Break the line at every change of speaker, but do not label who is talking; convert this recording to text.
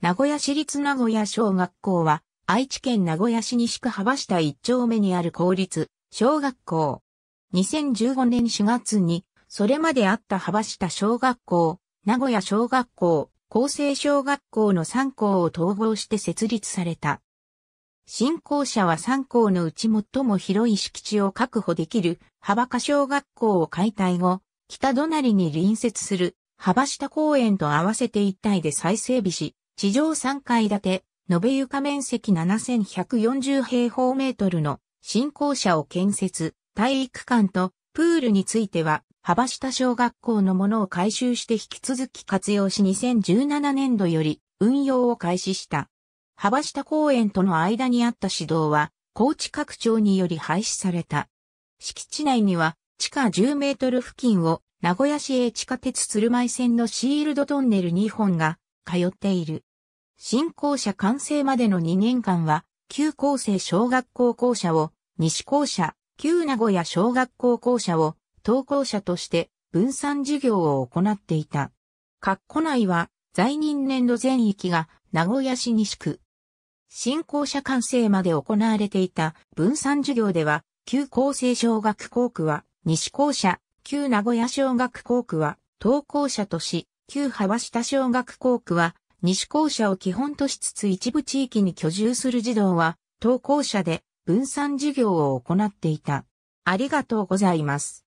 名古屋市立名古屋小学校は、愛知県名古屋市西区幅下一丁目にある公立小学校。2015年4月に、それまであった幅下小学校、名古屋小学校、厚生小学校の3校を統合して設立された。新校舎は3校のうち最も広い敷地を確保できる幅下小学校を解体後、北隣に隣接する幅下公園と合わせて一体で再整備し、地上3階建て、延べ床面積7140平方メートルの新校舎を建設、体育館とプールについては、幅下小学校のものを改修して引き続き活用し2017年度より運用を開始した。幅下公園との間にあった指導は、高知拡張により廃止された。敷地内には、地下10メートル付近を、名古屋市営地下鉄鶴舞線のシールドトンネル2本が、通っている。新校舎完成までの2年間は、旧校生小学校校舎を、西校舎、旧名古屋小学校校舎を、登校舎として分散授業を行っていた。括弧内は、在任年度全域が名古屋市西区。新校舎完成まで行われていた分散授業では、旧校生小学校区は西校舎、旧名古屋小学校区は東校舎とし、旧幅下小学校区は西校舎を基本としつつ一部地域に居住する児童は、当校舎で分散授業を行っていた。ありがとうございます。